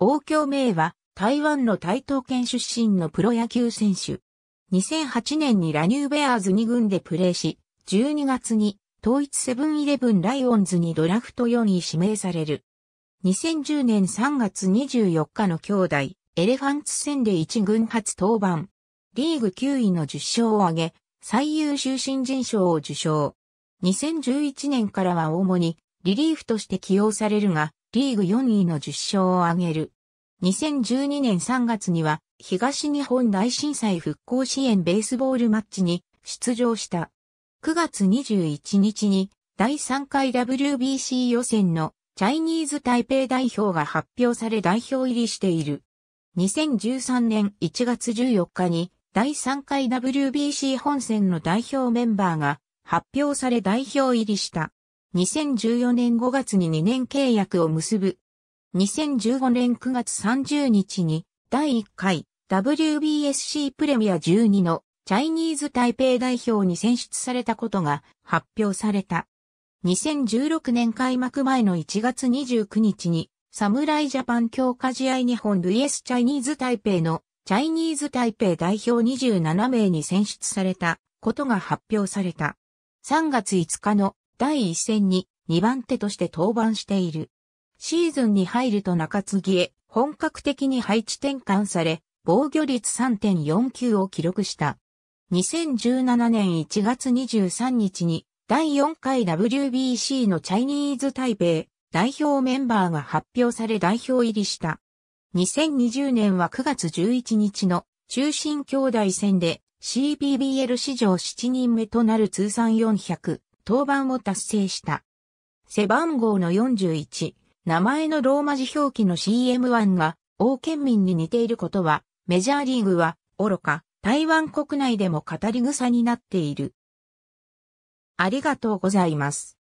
王京明は台湾の台東県出身のプロ野球選手。2008年にラニューベアーズ2軍でプレーし、12月に統一セブンイレブンライオンズにドラフト4位指名される。2010年3月24日の兄弟、エレファンツ戦で1軍初登板。リーグ9位の10勝を挙げ、最優秀新人賞を受賞。2011年からは主にリリーフとして起用されるが、リーグ4位の10勝を挙げる。2012年3月には東日本大震災復興支援ベースボールマッチに出場した。9月21日に第3回 WBC 予選のチャイニーズ台北代表が発表され代表入りしている。2013年1月14日に第3回 WBC 本戦の代表メンバーが発表され代表入りした。2014年5月に2年契約を結ぶ。2015年9月30日に第1回 WBSC プレミア12のチャイニーズ台北代表に選出されたことが発表された。2016年開幕前の1月29日に侍ジャパン強化試合日本 VS チャイニーズ台北のチャイニーズ台北代表27名に選出されたことが発表された。3月5日の第一戦に2番手として登板している。シーズンに入ると中継ぎへ本格的に配置転換され、防御率3.49を記録した。2017年1月23日に第4回 WBC のチャイニーズ台北代表メンバーが発表され代表入りした。2020年は9月11日の中心兄弟戦で CPBL 史上7人目となる通算400登板を達成した。背番号の41、名前のローマ字表記の CM1 が、王県民に似ていることは、メジャーリーグは、愚か、台湾国内でも語り草になっている。ありがとうございます。